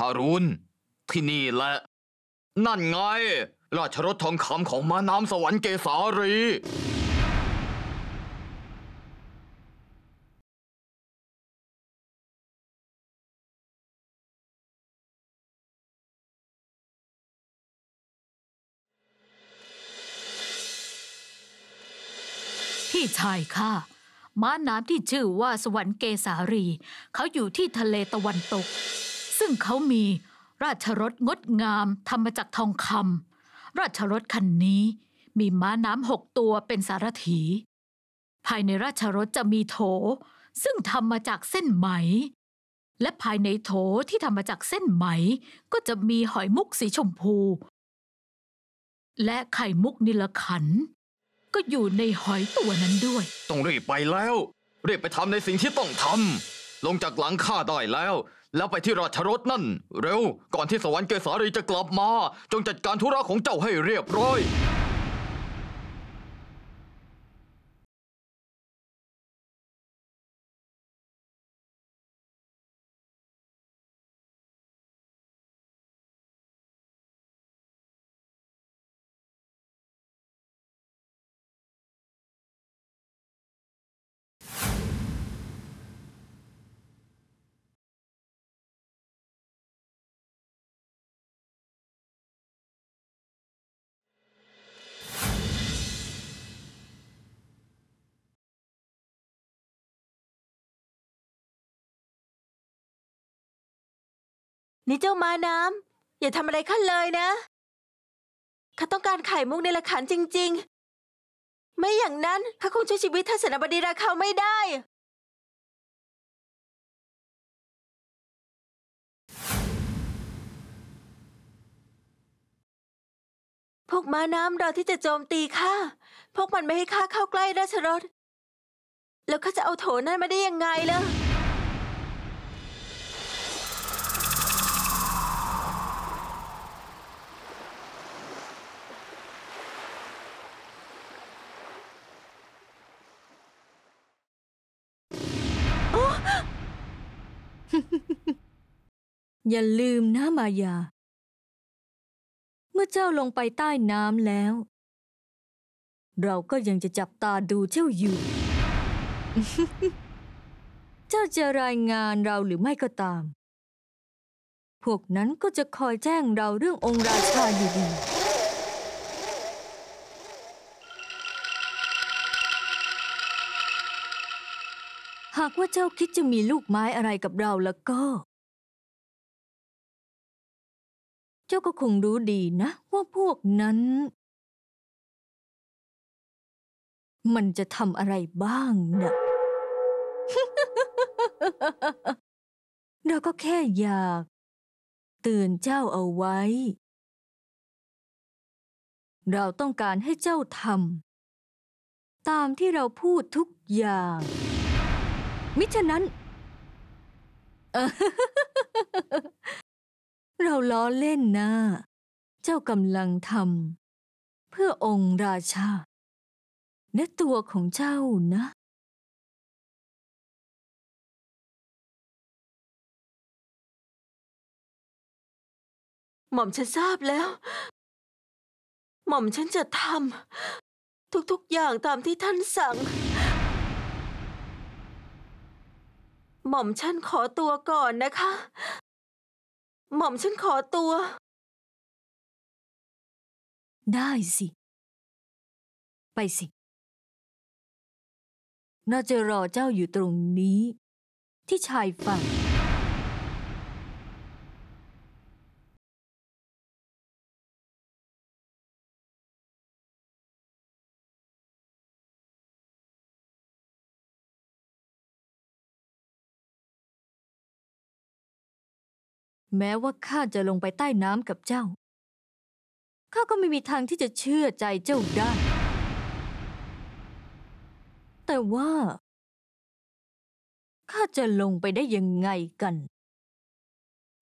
พารุนที่นี่แหละ นั่นไง ราชรถทองคำของม้าน้ำสวรรค์เกสารีพี่ชายข้าม้าน้ำที่ชื่อว่าสวรรค์เกสารี เขาอยู่ที่ทะเลตะวันตกซึ่งเขามีราชรถงดงามทำมาจากทองคำราชรถคันนี้มีม้าน้ำหกตัวเป็นสารถีภายในราชรถจะมีโถ ซึ่งทำมาจากเส้นไหม และภายในโถที่ทำมาจากเส้นไหม ก็จะมีหอยมุกสีชมพู และไข่มุกนิลขัน ก็อยู่ในหอยตัวนั้นด้วย ต้องรีบไปแล้วรีบไปทำในสิ่งที่ต้องทำลงจากหลังข้าได้แล้วแล้วไปที่ราชรถนั่น เร็ว ก่อนที่สวรรค์เกษารีจะกลับมา จงจัดการธุระของเจ้าให้เรียบร้อยนี่เจ้าม้าน้ำ อย่าทำอะไรข้าเลยนะ ข้าต้องการไข่มุกในละขันจริง ๆ ไม่อย่างนั้นข้าคงช่วยชีวิตท่านเสนาบดีราคาไม่ได้ พวกม้าน้ำรอที่จะโจมตีข้าพวกมันไม่ให้ข้าเข้าใกล้ราชรถ แล้วข้าจะเอาโถนั่นมาได้ยังไงล่ะอย่าลืมนะมายา เมื่อเจ้าลงไปใต้น้ำแล้ว เราก็ยังจะจับตาดูเจ้าอยู่ เจ้าจะรายงานเราหรือไม่ก็ตาม พวกนั้นก็จะคอยแจ้งเราเรื่ององค์ราชาอยู่ดี หากว่าเจ้าคิดจะมีลูกไม้อะไรกับเราแล้วก็เจ้าก็คงรู้ดีนะ ว่าพวกนั้น มันจะทำอะไรบ้างนะเราก็แค่อยากเตือนเจ้าเอาไว้ เราต้องการให้เจ้าทำตามที่เราพูดทุกอย่าง มิฉะนั้นเราล้อเล่นนะเจ้ากำลังทำเพื่อองค์ราชา และตัวของเจ้านะ หม่อมฉันทราบแล้ว หม่อมฉันจะทำทุกๆอย่างตามที่ท่านสั่ง หม่อมฉันขอตัวก่อนนะคะหม่อมฉันขอตัว ได้สิ ไปสิน่าจะรอเจ้าอยู่ตรงนี้ ที่ชายฝั่งแม้ว่าข้าจะลงไปใต้น้ำกับเจ้า ข้าก็ไม่มีทางที่จะเชื่อใจเจ้าได้ แต่ว่าข้าจะลงไปได้ยังไงกัน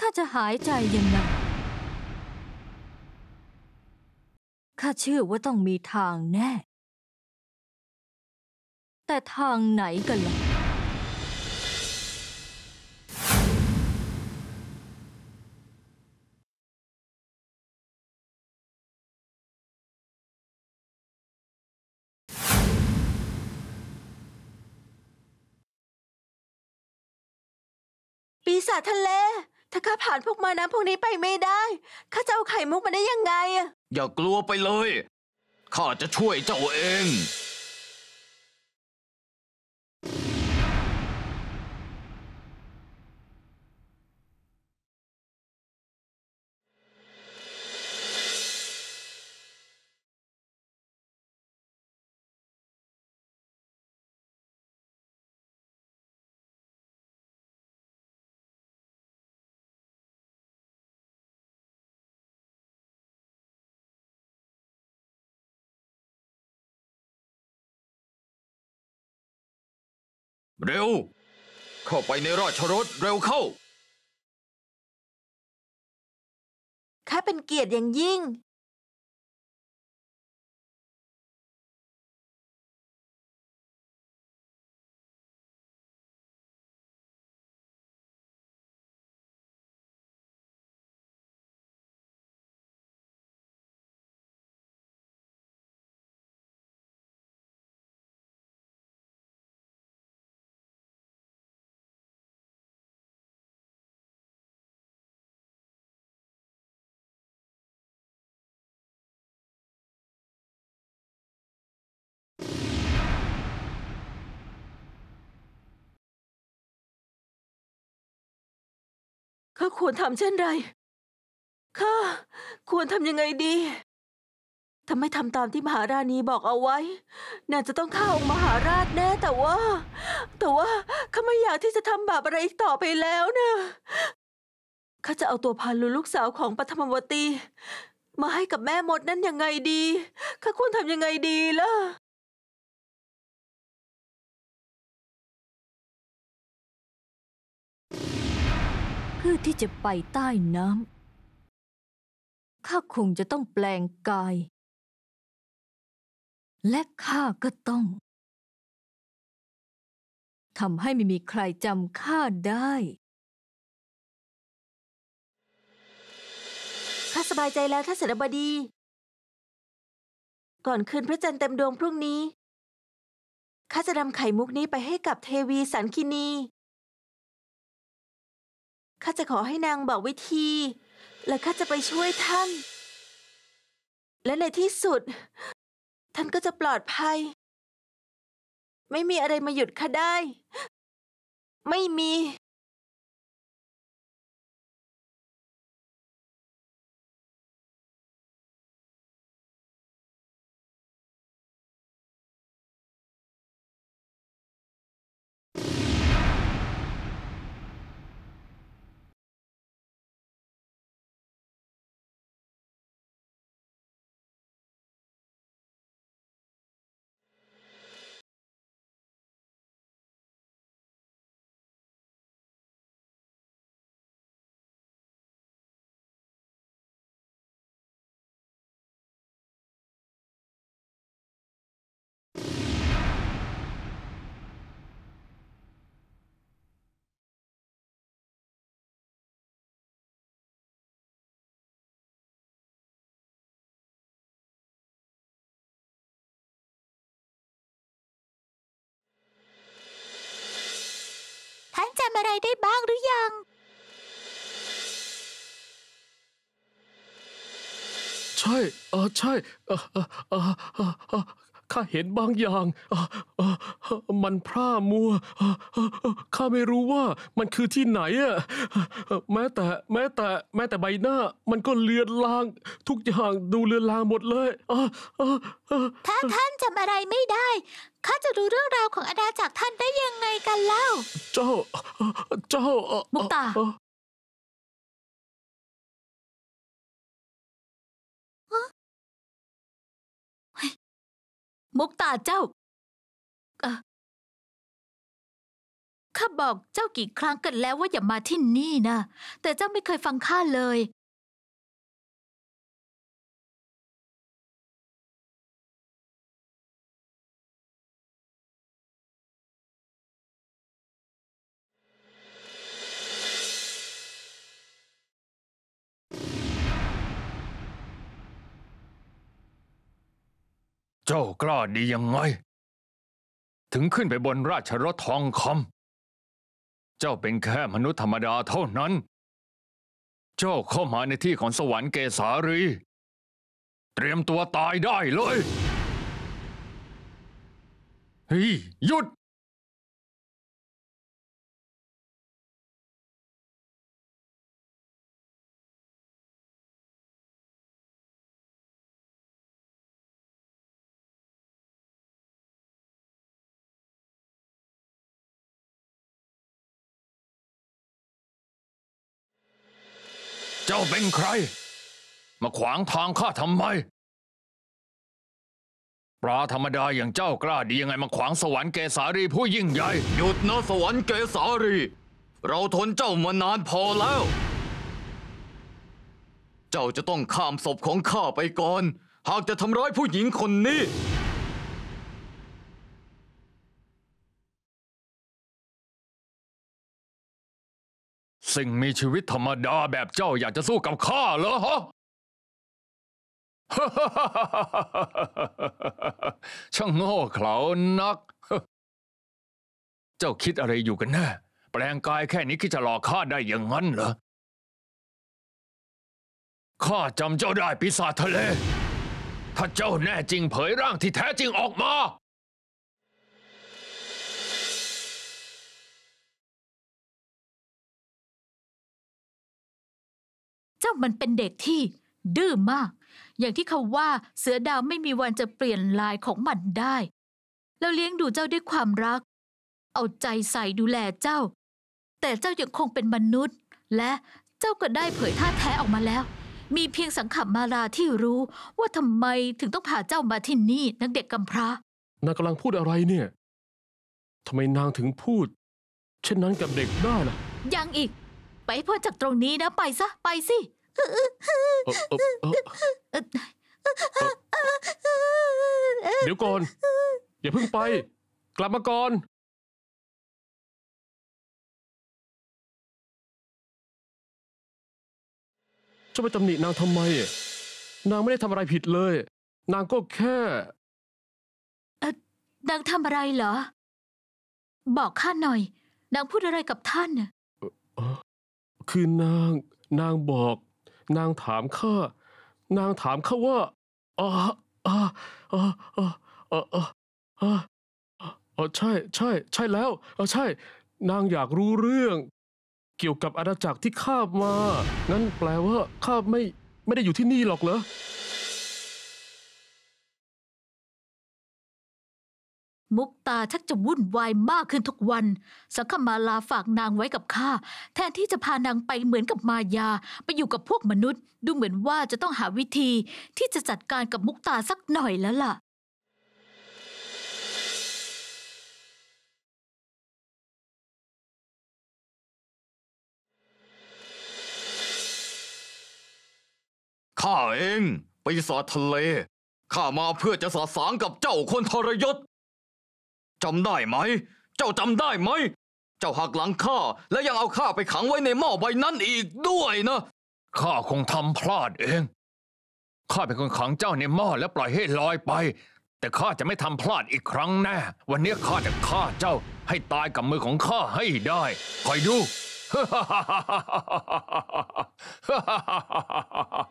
ข้าจะหายใจยังไง ข้าเชื่อว่าต้องมีทางแน่ แต่ทางไหนกันล่ะปีศาจทะเล ถ้าข้าผ่านพวกมาน้ำพวกนี้ไปไม่ได้ ข้าจะเอาไข่มุกมาได้ยังไงอะอย่ากลัวไปเลย ข้าจะช่วยเจ้าเองเร็ว เข้าไปในราชรถเร็วเข้าข้าเป็นเกียรติอย่างยิ่งข้าควรทำเช่นไรข้าควรทำยังไงดีถ้าไม่ทำตามที่มหาราณีบอกเอาไว้ น่าจะต้องฆ่าองค์มหาราชแน่แต่ว่าแต่ว่าข้าไม่อยากที่จะทำบาปอะไรอีกต่อไปแล้วนะข้าจะเอาตัวพาลุลูกสาวของปฐมวตีมาให้กับแม่มดนั่นยังไงดีข้าควรทำยังไงดีล่ะเพื่อที่จะไปใต้น้ำ ข้าคงจะต้องแปลงกาย และข้าก็ต้องทำให้ไม่มีใครจำข้าได้ ข้าสบายใจแล้วท่านเสนบดี ก่อนคืนพระจันทร์เต็มดวงพรุ่งนี้ ข้าจะนำไข่มุกนี้ไปให้กับเทวีสันคินีข้าจะขอให้นางบอกวิธี และข้าจะไปช่วยท่าน และในที่สุด ท่านก็จะปลอดภัย ไม่มีอะไรมาหยุดข้าได้ ไม่มีำอะไรได้บ้างหรือยังใช่เออใช่เออเออเออข้าเห็นบางอย่าง มันพร่ามัว ข้าไม่รู้ว่ามันคือที่ ไหนอะแม้แต่แม้แต่แม้แต่ใบหน้ามันก็เลือนลางทุกอย่างดูเลือนลางหมดเลย ถ้าท่านจำอะไรไม่ได้ข้าจะรู้เรื่องราวของอาณาจักรท่านได้ยังไงกันเล่า เจ้าเจ้ามุกตามุกตาเจ้า ข้าบอกเจ้ากี่ครั้งกันแล้วว่าอย่ามาที่นี่นะ แต่เจ้าไม่เคยฟังข้าเลยเจ้ากล้าดียังไง ถึงขึ้นไปบนราชรถทองคำเจ้าเป็นแค่มนุษย์ธรรมดาเท่านั้น เจ้าเข้ามาในที่ของสวรรค์เกษารี เตรียมตัวตายได้เลยเฮ้ยหยุดเจ้าเป็นใคร มาขวางทางข้าทำไมปลาธรรมดาอย่างเจ้ากล้าดียังไงมาขวางสวรรค์เกษารีผู้ยิ่งใหญ่ หยุดนะสวรรค์เกษารี เราทนเจ้ามานานพอแล้ว เจ้าจะต้องข้ามศพของข้าไปก่อน หากจะทำร้ายผู้หญิงคนนี้สิ่งมีชีวิตธรรมดาแบบเจ้าอยากจะสู้กับข้าเหรอฮะช่างโง่เขลานัก เจ้าคิดอะไรอยู่กันแน่ แปลงกายแค่นี้คิดจะหลอกข้าได้อย่างนั้นเหรอ ข้าจำเจ้าได้ปีศาจทะเล ถ้าเจ้าแน่จริงเผยร่างที่แท้จริงออกมาจ้ามันเป็นเด็กที่ดื้อมาก อย่างที่เขาว่าเสือดาวไม่มีวันจะเปลี่ยนลายของมันได้แล้วเลี้ยงดูเจ้าด้วยความรัก เอาใจใส่ดูแลเจ้า แต่เจ้ายังคงเป็นมนุษย์ และเจ้าก็ได้เผยท่าแท้ออกมาแล้ว มีเพียงสังขมาราที่รู้ว่าทำไมถึงต้องพาเจ้ามาที่นี่นักเด็กกำพร้านางกำลังพูดอะไรเนี่ยทำไมนางถึงพูด เช่นนั้นกับเด็กได้ล่ะยังอีก ไปให้พ้นจากตรงนี้นะไปซะไปสิเดี๋ยวก่อน อย่าเพิ่งไป กลับมาก่อนจะไปตำหนินางทำไม นางไม่ได้ทำอะไรผิดเลย นางก็แค่ นางทำอะไรเหรอ บอกข้าหน่อย นางพูดอะไรกับท่านน่ะคือนางนางบอกนางถามข้า นางถามข้าว่าอ๋ออ๋ออ๋ออ๋ออ๋ออ๋อใช่ ใช่ ใช่แล้วอ๋อใช่ นางอยากรู้เรื่อง เกี่ยวกับอาณาจักรที่ข้ามางั้นแปลว่า ข้าไม่ ไม่ได้อยู่ที่นี่หรอกเหรอมุกตาชักจะวุ่นวายมากขึ้นทุกวัน สังฆมาลาฝากนางไว้กับข้าแทนที่จะพานางไปเหมือนกับมายา ไปอยู่กับพวกมนุษย์ดูเหมือนว่าจะต้องหาวิธีที่จะจัดการกับมุกตาสักหน่อยแล้วล่ะข้าเองไปสาทะเล ข้ามาเพื่อจะสาสางกับเจ้าคนทรยศจำได้ไหม เจ้าจำได้ไหม เจ้าหักหลังข้าและยังเอาข้าไปขังไว้ในหม้อใบนั้นอีกด้วยนะ ข้าคงทำพลาดเอง ข้าเป็นคนขังเจ้าในหม้อแล้วปล่อยให้ลอยไป แต่ข้าจะไม่ทำพลาดอีกครั้งแน่ วันนี้ข้าจะฆ่าเจ้าให้ตายกับมือของข้าให้ได้ คอยดูฮ่าฮ่าฮ่าฮ่า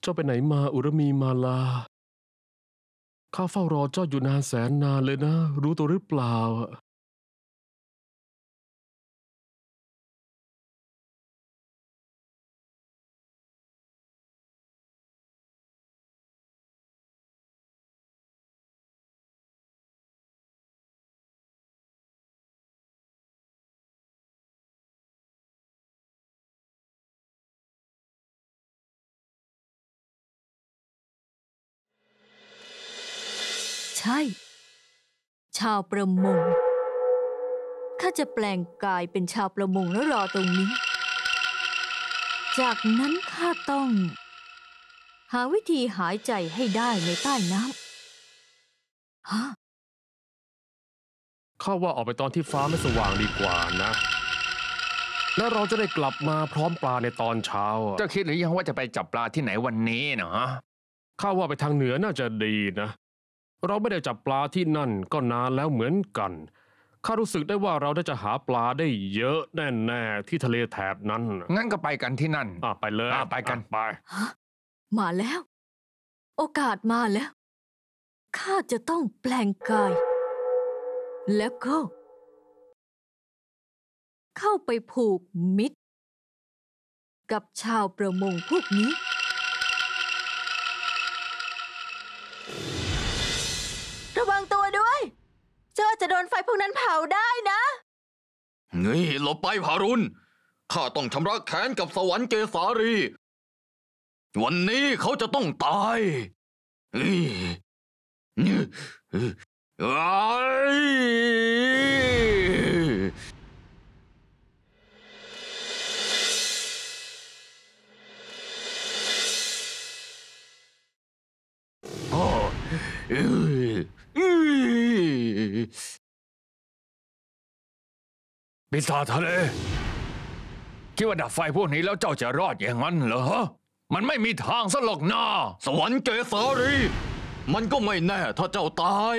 เจ้าไปไหนมาอุรมีมาลา ข้าเฝ้ารอเจ้าอยู่นานแสนนานเลยนะ รู้ตัวหรือเปล่าช่ ชาวประมง ข้าจะแปลงกายเป็นชาวประมงแล้วรอตรงนี้ จากนั้นข้าต้อง หาวิธีหายใจให้ได้ในใต้น้ำฮะข้าว่าออกไปตอนที่ฟ้าไม่สว่างดีกว่านะ แล้วเราจะได้กลับมาพร้อมปลาในตอนเช้า จะคิดหรือยังว่าจะไปจับปลาที่ไหนวันนี้เนาะข้าว่าไปทางเหนือน่าจะดีนะเราไม่ได้จับปลาที่นั่น ก็นานแล้วเหมือนกัน ข้ารู้สึกได้ว่าเราได้จะหาปลาได้เยอะแน่ ๆ ที่ทะเลแถบนั้น งั้นก็ไปกันที่นั่นอไปเลย ไปกัน ไป มาแล้ว โอกาสมาแล้ว ข้าจะต้องแปลงกายแล้วก็ เข้าไปผูกมิตร กับชาวประมงพวกนี้ะโดนไฟพวกนั้นเผาได้นะนี่หลบไปพารุนข้าต้องชำระแค้นกับสวรรค์เกสารี วันนี้เขาจะต้องตายอีอปีศาจทะเล คิดว่าดับไฟพวกนี้แล้วเจ้าจะรอดอย่างนั้นเหรอ มันไม่มีทางสลกหน้า สวรรค์เกสรีมันก็ไม่แน่ถ้าเจ้าตาย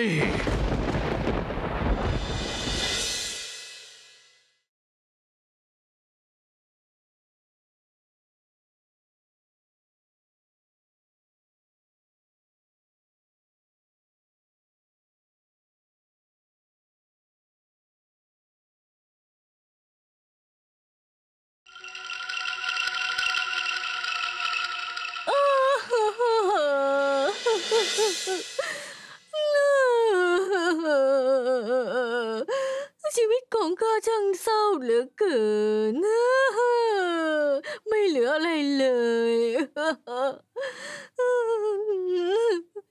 ช่างเศร้าเหลือเกินไม่เหลืออะไรเลย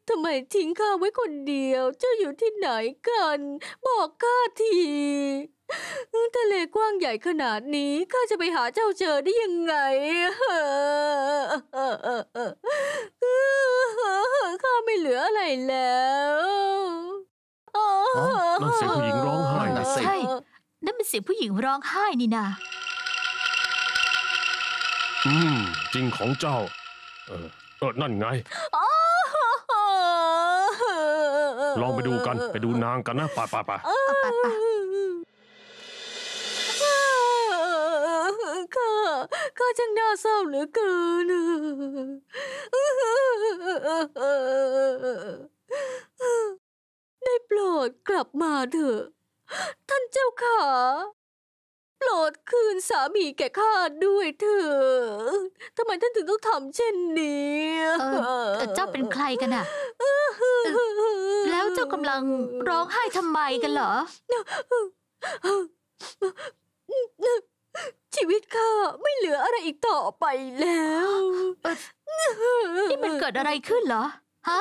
ทำไมทิ้งข้าไว้คนเดียว เจ้าอยู่ที่ไหนกัน บอกข้าที ทะเลกว้างใหญ่ขนาดนี้ข้าจะไปหาเจ้าเจอได้ยังไง ข้าไม่เหลืออะไรแล้วนั่นเสียงผู้หญิงร้องไห้นะสินั่นเป็นเสียงผู้หญิงร้องไห้นี่นาอืม จริงของเจ้า เออเออนั่นไงลองไปดูกันไปดูนางกันนะปาปาป่าข้าข้าจังน่าเศร้าเหลือเกิน ได้โปรดกลับมาเถอะเจ้าขาโปรดคืนสามีแก่ข้าด้วยเถิดทำไมท่านถึงต้องทำเช่นนี้เออเจ้าเป็นใครกันอะแล้วเจ้ากำลังร้องไห้ทำไมกันเหรอ ชีวิตข้าไม่เหลืออะไรอีกต่อไปแล้ว นี่มันเกิดอะไรขึ้นเหรอ ฮะ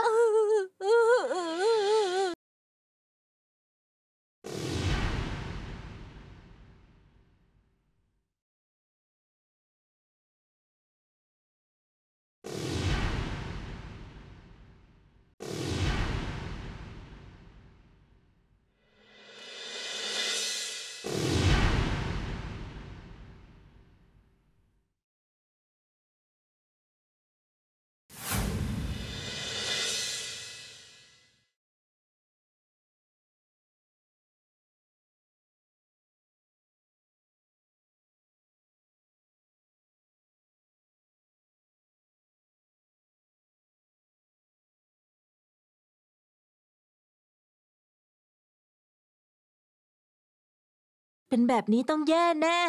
เป็นแบบนี้ต้องแย่แน่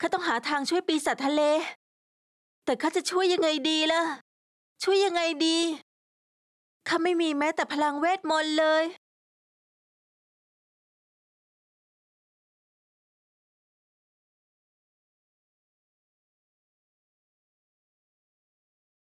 ข้าต้องหาทางช่วยปีศาจทะเล แต่ข้าจะช่วยยังไงดีล่ะ ช่วยยังไงดีข้าไม่มีแม้แต่พลังเวทมนต์เลย